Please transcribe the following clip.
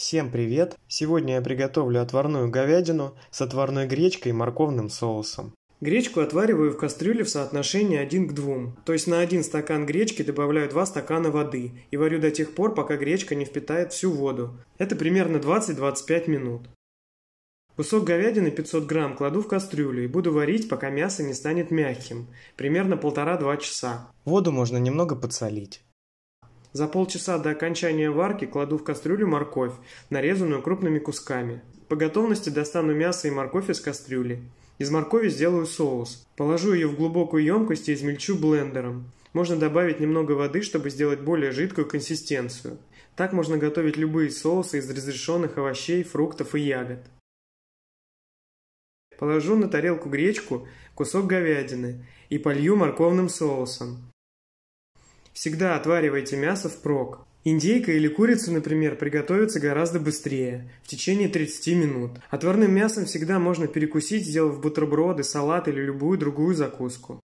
Всем привет! Сегодня я приготовлю отварную говядину с отварной гречкой и морковным соусом. Гречку отвариваю в кастрюле в соотношении 1 к 2, то есть на 1 стакан гречки добавляю 2 стакана воды и варю до тех пор, пока гречка не впитает всю воду. Это примерно 20-25 минут. Кусок говядины 500 грамм кладу в кастрюлю и буду варить, пока мясо не станет мягким, примерно 1,5-2 часа. Воду можно немного подсолить. За полчаса до окончания варки кладу в кастрюлю морковь, нарезанную крупными кусками. По готовности достану мясо и морковь из кастрюли. Из моркови сделаю соус. Положу ее в глубокую емкость и измельчу блендером. Можно добавить немного воды, чтобы сделать более жидкую консистенцию. Так можно готовить любые соусы из разрешенных овощей, фруктов и ягод. Положу на тарелку гречку, кусок говядины и полью морковным соусом. Всегда отваривайте мясо впрок. Индейка или курица, например, приготовится гораздо быстрее, в течение 30 минут. Отварным мясом всегда можно перекусить, сделав бутерброды, салат или любую другую закуску.